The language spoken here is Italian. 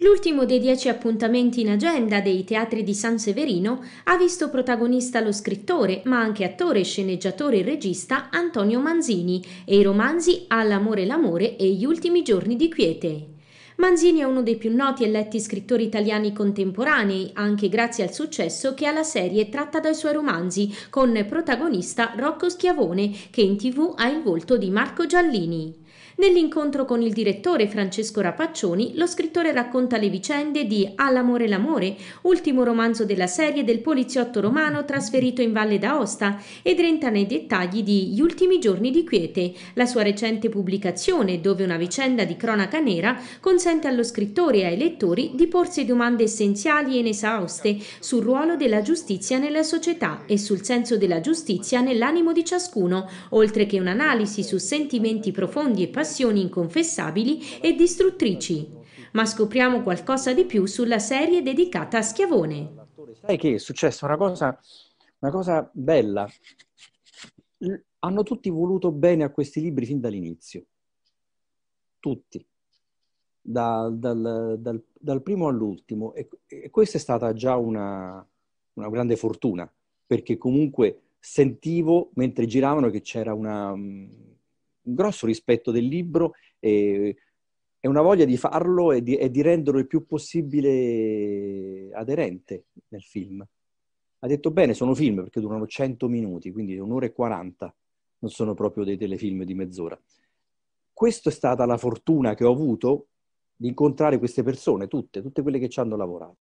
L'ultimo dei dieci appuntamenti in agenda dei teatri di San Severino ha visto protagonista lo scrittore, ma anche attore, sceneggiatore e regista Antonio Manzini e i romanzi All'amore l'amore e Gli ultimi giorni di quiete. Manzini è uno dei più noti e letti scrittori italiani contemporanei, anche grazie al successo che ha la serie tratta dai suoi romanzi, con protagonista Rocco Schiavone, che in tv ha il volto di Marco Giallini. Nell'incontro con il direttore Francesco Rapaccioni, lo scrittore racconta le vicende di All'amore l'amore, ultimo romanzo della serie del poliziotto romano trasferito in Valle d'Aosta, ed entra nei dettagli di Gli ultimi giorni di Quiete, la sua recente pubblicazione dove una vicenda di cronaca nera consente allo scrittore e ai lettori di porsi domande essenziali e inesauste sul ruolo della giustizia nella società e sul senso della giustizia nell'animo di ciascuno, oltre che un'analisi su sentimenti profondi e passati passioni inconfessabili e distruttrici. Ma scopriamo qualcosa di più sulla serie dedicata a Schiavone. Sai che è successa una cosa, una cosa bella. Hanno tutti voluto bene a questi libri fin dall'inizio. Tutti. Da, dal, dal, dal, primo all'ultimo. E, e, questa è stata già una, una, grande fortuna, perché comunque sentivo mentre giravano che c'era una, mm, un grosso rispetto del libro e, e una voglia di farlo e di, e di, renderlo il più possibile aderente nel film. Ha detto bene, sono film perché durano 100 minuti, quindi un'ora e 40, non sono proprio dei telefilm di mezz'ora. Questa è stata la fortuna che ho avuto di incontrare queste persone, tutte, tutte quelle che ci hanno lavorato.